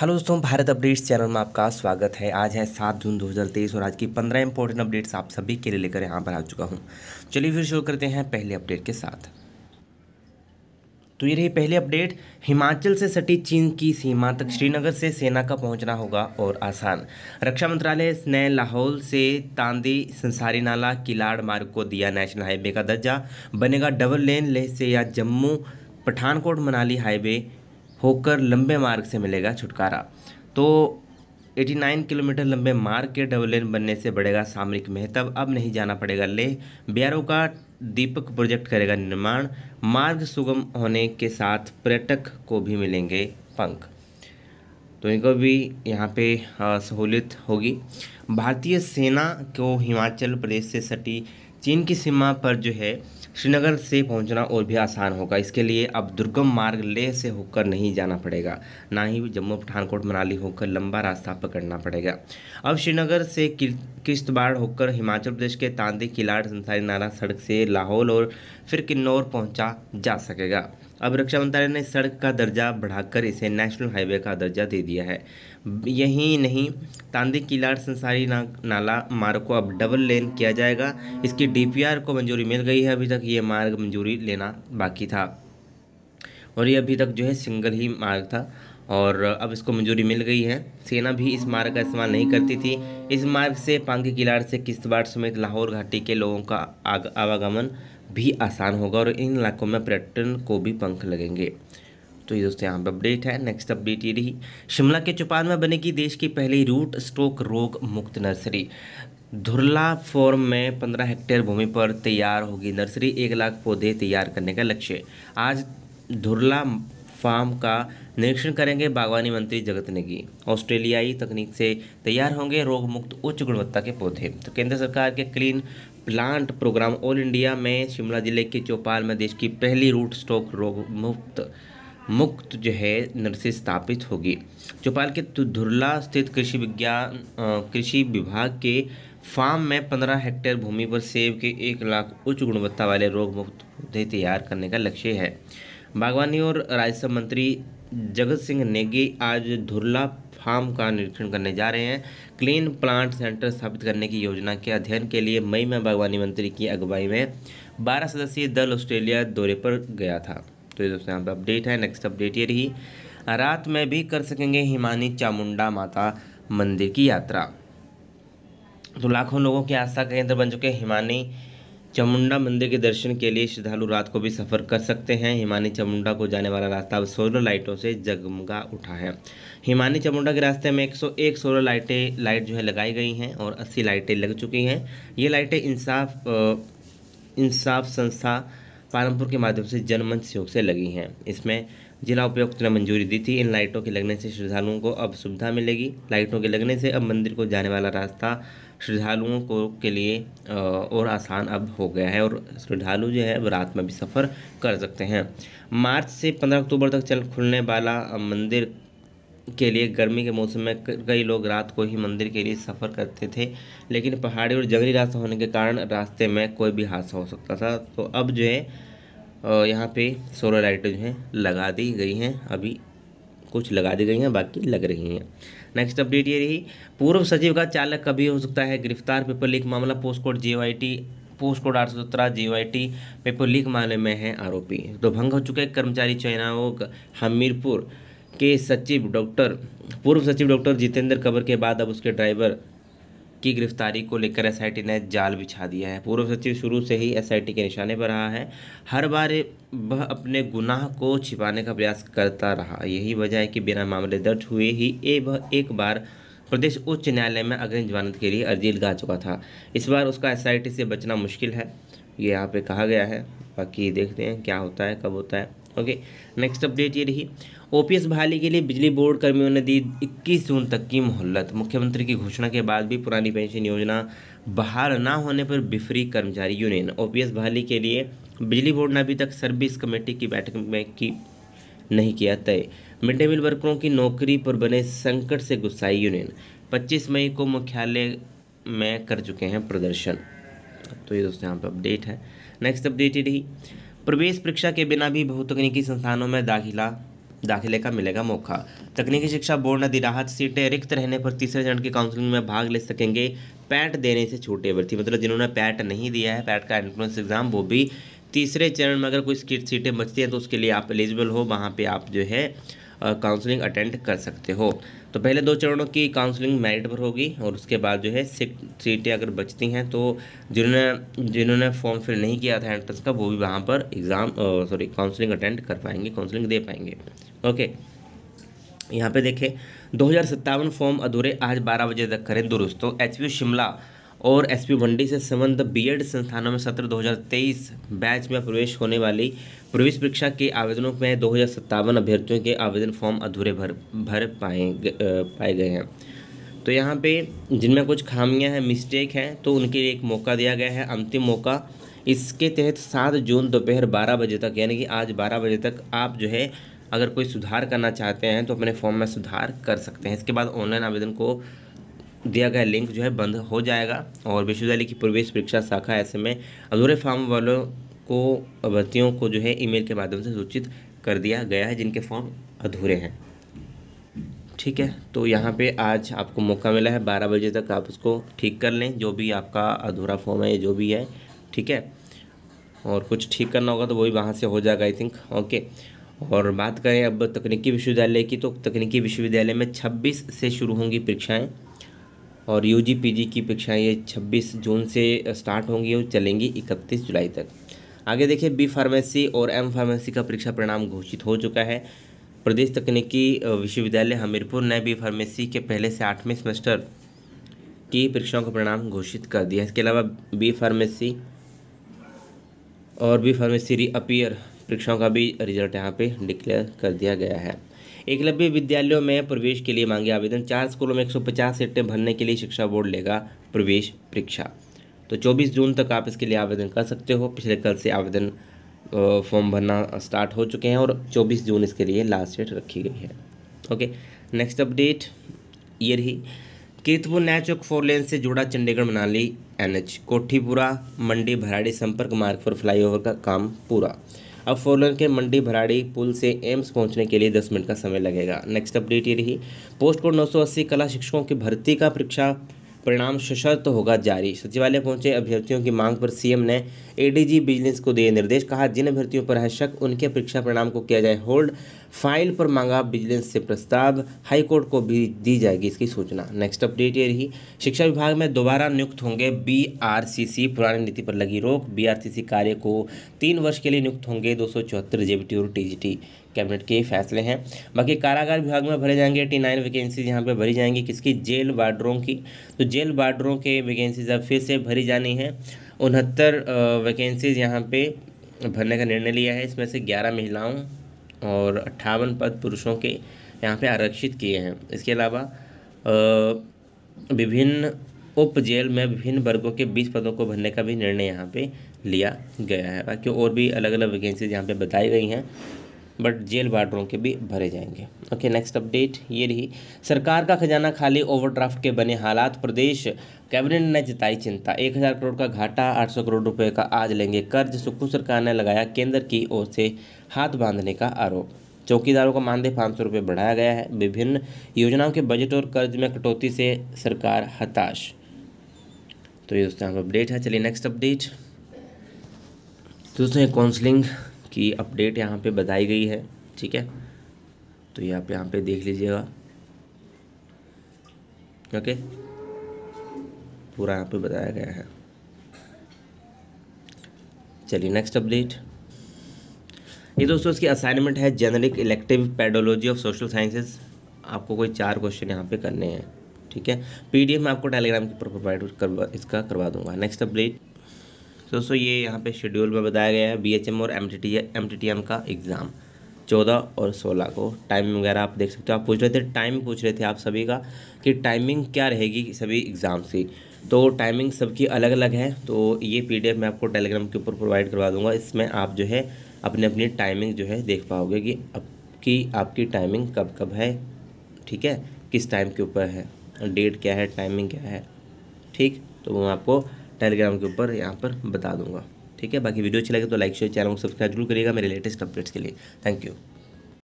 hello दोस्तों Bharat updates channel में आपका स्वागत है आज है सात जून 2023 और आज की पंद्रह इंपॉर्टेंट अपडेट्स आप सभी के लिए लेकर यहाँ पर आ चुका हूँ चलिए फिर शुरू करते हैं पहले अपडेट के साथ तो ये रही पहली अपडेट हिमाचल से सटी चीन की सीमा तक श्रीनगर से सेना का पहुंचना होगा और आसान रक्षा मंत्रालय ने लाहौल से तांदी संसारी नाला किलाड़ मार्ग को दिया नेशनल हाईवे का दर्जा बनेगा डबल लेन लेह से या जम्मू पठानकोट मनाली हाईवे होकर लंबे मार्ग से मिलेगा छुटकारा तो 89 किलोमीटर लंबे मार्ग के डबल लेन बनने से बढ़ेगा सामरिक महत्व अब नहीं जाना पड़ेगा लेह बियारो का दीपक प्रोजेक्ट करेगा निर्माण मार्ग सुगम होने के साथ पर्यटक को भी मिलेंगे पंख तो इनको भी यहाँ पे सहूलियत होगी भारतीय सेना को हिमाचल प्रदेश से सटी चीन की सीमा पर जो है श्रीनगर से पहुंचना और भी आसान होगा इसके लिए अब दुर्गम मार्ग लेह से होकर नहीं जाना पड़ेगा ना ही जम्मू पठानकोट मनाली होकर लंबा रास्ता पकड़ना पड़ेगा अब श्रीनगर से किश्तवाड़ होकर हिमाचल प्रदेश के तांदी किलाड़ संसारी नाला सड़क से लाहौल और फिर किन्नौर पहुँचा जा सकेगा अब रक्षा मंत्रालय ने सड़क का दर्जा बढ़ाकर इसे नेशनल हाईवे का दर्जा दे दिया है यही नहीं तांदी किलाड़ संसारी ना, नाला मार्ग को अब डबल लेन किया जाएगा इसकी डीपीआर को मंजूरी मिल गई है अभी तक ये मार्ग मंजूरी लेना बाकी था और ये अभी तक जो है सिंगल ही मार्ग था और अब इसको मंजूरी मिल गई है सेना भी इस मार्ग का इस्तेमाल नहीं करती थी इस मार्ग से पांगी किलाड़ से किश्तवाड़ समेत लाहौर घाटी के लोगों का आवागमन भी आसान होगा और इन इलाकों में पर्यटन को भी पंख लगेंगे तो ये दोस्तों यहाँ पर अपडेट है नेक्स्ट अपडेट ये रही शिमला के चौपाल में बनेगी देश की पहली रूट स्ट्रोक रोग मुक्त नर्सरी धुरला फॉर्म में 15 हेक्टेयर भूमि पर तैयार होगी नर्सरी एक लाख पौधे तैयार करने का लक्ष्य आज धुरला फार्म का निरीक्षण करेंगे बागवानी मंत्री जगत नेगी ऑस्ट्रेलियाई तकनीक से तैयार होंगे रोग मुक्त उच्च गुणवत्ता के पौधे तो केंद्र सरकार के clean plant program all India में शिमला जिले के चौपाल में देश की पहली रूट स्टॉक रोग मुक्त मुक्त जो है नर्सरी स्थापित होगी चौपाल के धुरला स्थित कृषि विज्ञान कृषि विभाग के फार्म में पंद्रह हेक्टेयर भूमि पर सेब के एक लाख उच्च गुणवत्ता वाले रोग मुक्त पौधे तैयार करने का लक्ष्य है बागवानी और राजस्व मंत्री जगत सिंह नेगी आज धुरला फार्म का निरीक्षण करने जा रहे हैं क्लीन प्लांट सेंटर स्थापित करने की योजना के अध्ययन के लिए मई में बागवानी मंत्री की अगुवाई में बारह सदस्यीय दल ऑस्ट्रेलिया दौरे पर गया था तो दोस्तों यहाँ पर अपडेट है नेक्स्ट अपडेट ये रही रात में भी कर सकेंगे हिमानी चामुंडा माता मंदिर की यात्रा तो लाखों लोगों की आस्था का केंद्र बन चुके हिमानी चामुंडा मंदिर के दर्शन के लिए श्रद्धालु रात को भी सफ़र कर सकते हैं हिमानी चामुंडा को जाने वाला रास्ता अब सोलर लाइटों से जगमगा उठा है हिमानी चमुंडा के रास्ते में 101 सोलर लाइटें लाइट जो है लगाई गई हैं और 80 लाइटें लग चुकी हैं ये लाइटें इंसाफ इंसाफ संस्था पालमपुर के माध्यम से जनमंच सहयोग से लगी हैं इसमें जिला उपायुक्त ने मंजूरी दी थी इन लाइटों के लगने से श्रद्धालुओं को अब सुविधा मिलेगी लाइटों के लगने से अब मंदिर को जाने वाला रास्ता श्रद्धालुओं को के लिए और आसान अब हो गया है और श्रद्धालु जो है रात में भी सफ़र कर सकते हैं मार्च से पंद्रह अक्टूबर तक चल खुलने वाला मंदिर के लिए गर्मी के मौसम में कई लोग रात को ही मंदिर के लिए सफ़र करते थे लेकिन पहाड़ी और जंगली रास्ता होने के कारण रास्ते में कोई भी हादसा हो सकता था तो अब जो है यहाँ पे सोलर लाइटें जो हैं लगा दी गई हैं अभी कुछ लगा दी गई हैं बाकी लग रही हैं नेक्स्ट अपडेट ये रही पूर्व सचिव का चालक कभी हो सकता है गिरफ्तार पेपर लीक मामला post code J post code आठ सौ सत्रह जे पेपर लीक मामले में है आरोपी तो भंग हो चुके कर्मचारी चयन आयोग हमीरपुर के सचिव डॉक्टर पूर्व सचिव डॉक्टर जितेंद्र कबर के बाद अब उसके ड्राइवर की गिरफ्तारी को लेकर एसआईटी ने जाल बिछा दिया है पूर्व सचिव शुरू से ही एसआईटी के निशाने पर रहा है हर बार वह अपने गुनाह को छिपाने का प्रयास करता रहा यही वजह है कि बिना मामले दर्ज हुए ही एक बार प्रदेश उच्च न्यायालय में अग्रिम जमानत के लिए अर्जी लगा चुका था इस बार उसका एस से बचना मुश्किल है ये यहाँ पे कहा गया है बाकी देखते हैं क्या होता है कब होता है ओके नेक्स्ट अपडेट ये रही ओपीएस बहाली के लिए बिजली बोर्ड कर्मियों ने दी 21 जून तक की मोहलत मुख्यमंत्री की घोषणा के बाद भी पुरानी पेंशन योजना बहाल ना होने पर बिफरी कर्मचारी यूनियन ओपीएस बहाली के लिए बिजली बोर्ड ने अभी तक सर्विस कमेटी की बैठक में की नहीं किया तय मिड डे मील वर्करों की नौकरी पर बने संकट से गुस्साई यूनियन पच्चीस मई को मुख्यालय में कर चुके हैं प्रदर्शन तो ये दोस्तों यहाँ पर अपडेट है नेक्स्ट अपडेट ये रही प्रवेश परीक्षा के बिना भी बहुतकनीकी संस्थानों में दाखिला दाखिले का मिलेगा मौका तकनीकी शिक्षा बोर्ड ने दी राहत सीटें रिक्त रहने पर तीसरे चरण की काउंसलिंग में भाग ले सकेंगे पैट देने से छोटे अभ्यर्थी मतलब जिन्होंने पैट नहीं दिया है पैट का एंट्रेंस एग्ज़ाम वो भी तीसरे चरण में अगर कोई सीटें बचती हैं तो उसके लिए आप एलिजिबल हो वहाँ पर आप जो है काउंसलिंग अटेंड कर सकते हो तो पहले दो चरणों की काउंसलिंग मेरिट पर होगी और उसके बाद जो है सीटें अगर बचती हैं तो जिन्होंने जिन्होंने फॉर्म फिल नहीं किया था एंट्रेंस का वो भी वहाँ पर एग्ज़ाम सॉरी काउंसलिंग अटेंड कर पाएंगे काउंसलिंग दे पाएंगे ओके यहाँ पे देखें दो हज़ार सत्तावन फॉर्म अधूरे आज बारह बजे तक करें दुरुस्त तो एच शिमला और एसपी मंडी से संबंध बीएड संस्थानों में सत्र 2023 बैच में प्रवेश होने वाली प्रवेश परीक्षा के आवेदनों में दो अभ्यर्थियों के आवेदन फॉर्म अधूरे भर भर पाए पाए गए हैं तो यहाँ पे जिनमें कुछ खामियां हैं मिस्टेक हैं तो उनके लिए एक मौका दिया गया है अंतिम मौका इसके तहत सात जून दोपहर बारह बजे तक यानी कि आज बारह बजे तक आप जो है अगर कोई सुधार करना चाहते हैं तो अपने फॉर्म में सुधार कर सकते हैं इसके बाद ऑनलाइन आवेदन को दिया गया लिंक जो है बंद हो जाएगा और विश्वविद्यालय की प्रवेश परीक्षा शाखा ऐसे में अधूरे फॉर्म वालों को अभ्यर्थियों को जो है ईमेल के माध्यम से सूचित कर दिया गया है जिनके फॉर्म अधूरे हैं ठीक है तो यहाँ पे आज आपको मौका मिला है बारह बजे तक आप उसको ठीक कर लें जो भी आपका अधूरा फॉर्म है जो भी है ठीक है और कुछ ठीक करना होगा तो वही वहाँ से हो जाएगा आई थिंक ओके और बात करें अब तकनीकी विश्वविद्यालय की तो तकनीकी विश्वविद्यालय में 26 से शुरू होंगी परीक्षाएं और यू जी पी जी की परीक्षाएँ ये छब्बीस जून से स्टार्ट होंगी और चलेंगी इकतीस जुलाई तक आगे देखिए बी फार्मेसी और एम फार्मेसी का परीक्षा परिणाम घोषित हो चुका है प्रदेश तकनीकी विश्वविद्यालय हमीरपुर ने बी फार्मेसी के पहले से आठवें सेमेस्टर की परीक्षाओं का परिणाम घोषित कर दिया इसके अलावा बी फार्मेसी और बी फार्मेसी री अपीयर परीक्षाओं का भी रिजल्ट यहाँ पे डिक्लेयर कर दिया गया है एकलव्य विद्यालयों में प्रवेश के लिए मांगे आवेदन चार स्कूलों में 150 सीटें भरने के लिए शिक्षा बोर्ड लेगा प्रवेश परीक्षा तो 24 जून तक आप इसके लिए आवेदन कर सकते हो पिछले कल से आवेदन फॉर्म भरना स्टार्ट हो चुके हैं और 24 जून इसके लिए लास्ट डेट रखी गई है ओके नेक्स्ट अपडेट ये रही कीर्तपुर नैचौक फोर लेन से जुड़ा चंडीगढ़ मनाली एनएच कोठीपुरा मंडी भराड़ी संपर्क मार्ग पर फ्लाईओवर का काम पूरा अब लेन के मंडी भराड़ी पुल से एम्स पहुंचने के लिए दस मिनट का समय लगेगा नेक्स्ट अपडेट ये रही पोस्ट कोड 980 कला शिक्षकों की भर्ती का परीक्षा परिणाम सशर्त होगा जारी सचिवालय पहुंचे अभ्यर्थियों की मांग पर सीएम ने एडीजी बिजनेस को दिए निर्देश कहा जिन अभ्यर्थियों पर है शक उनके परीक्षा परिणाम को किया जाए होल्ड फाइल पर मांगा बिजनेस से प्रस्ताव हाईकोर्ट को भी दी जाएगी इसकी सूचना नेक्स्ट अपडेट ये रही शिक्षा विभाग में दोबारा नियुक्त होंगे बीआरसीसी पुरानी नीति पर लगी रोक बीआरसीसी कार्य को तीन वर्ष के लिए नियुक्त होंगे दो सौ चौहत्तर जेबीटी और टीजीटी कैबिनेट के फैसले हैं बाकी कारागार विभाग में भरे जाएंगे एटी नाइन वैकेंसीज यहाँ पर भरी जाएंगी किसकी जेल वार्डरों की तो जेल वार्डरों के वैकेंसीज अब फिर से भरी जानी है उनहत्तर वैकेंसीज यहाँ पे भरने का निर्णय लिया है इसमें से ग्यारह महिलाओं और अट्ठावन पद पुरुषों के यहाँ पर आरक्षित किए हैं इसके अलावा विभिन्न उप जेल में विभिन्न वर्गों के बीस पदों को भरने का भी निर्णय यहाँ पे लिया गया है बाकी और भी अलग अलग वैकेंसीज यहाँ पे बताई गई हैं बट जेल वार्डरों के भी भरे जाएंगे ओके नेक्स्ट अपडेट ये रही सरकार का खजाना खाली ओवरड्राफ्ट के बने हालात प्रदेश कैबिनेट ने जताई चिंता एक हज़ार करोड़ का घाटा आठ सौ करोड़ रुपए का आज लेंगे कर्ज सुक्खू सरकार ने लगाया केंद्र की ओर से हाथ बांधने का आरोप चौकीदारों का मानदेय पाँच सौ रुपये बढ़ाया गया है विभिन्न योजनाओं के बजट और कर्ज में कटौती से सरकार हताश तो ये दोस्तों अपडेट है चलिए नेक्स्ट अपडेट तो दोस्तों ये काउंसलिंग की अपडेट यहाँ पे बताई गई है ठीक है तो ये आप यहाँ पे देख लीजिएगा ओके पूरा यहाँ पे बताया गया है चलिए नेक्स्ट अपडेट ये दोस्तों इसकी असाइनमेंट है generic elective pedology of social sciences आपको कोई चार क्वेश्चन यहाँ पे करने हैं ठीक है पीडीएफ में आपको टेलीग्राम के प्रोवाइड करवा इसका करवा दूंगा नेक्स्ट अपडेट दोस्तों सो ये यहाँ पे शेड्यूल में बताया गया है बीएचएम और एम एम का एग्ज़ाम चौदह और सोलह को टाइम वगैरह आप देख सकते हो आप पूछ रहे थे टाइम पूछ रहे थे आप सभी का कि टाइमिंग क्या रहेगी सभी एग्ज़ाम्स की तो टाइमिंग सबकी अलग अलग है तो ये एफ मैं आपको टेलीग्राम के ऊपर प्रोवाइड करवा दूँगा इसमें आप जो है अपनी अपनी टाइमिंग जो है देख पाओगे कि अब की आपकी टाइमिंग कब कब है ठीक है किस टाइम के ऊपर है डेट क्या है टाइमिंग क्या है ठीक तो वो मैं आपको टेलीग्राम के ऊपर यहाँ पर बता दूँगा ठीक है बाकी वीडियो अच्छी लगे तो लाइक शेयर चैनल को सब्सक्राइब जरूर करिएगा मेरे लेटेस्ट अपडेट्स के लिए थैंक यू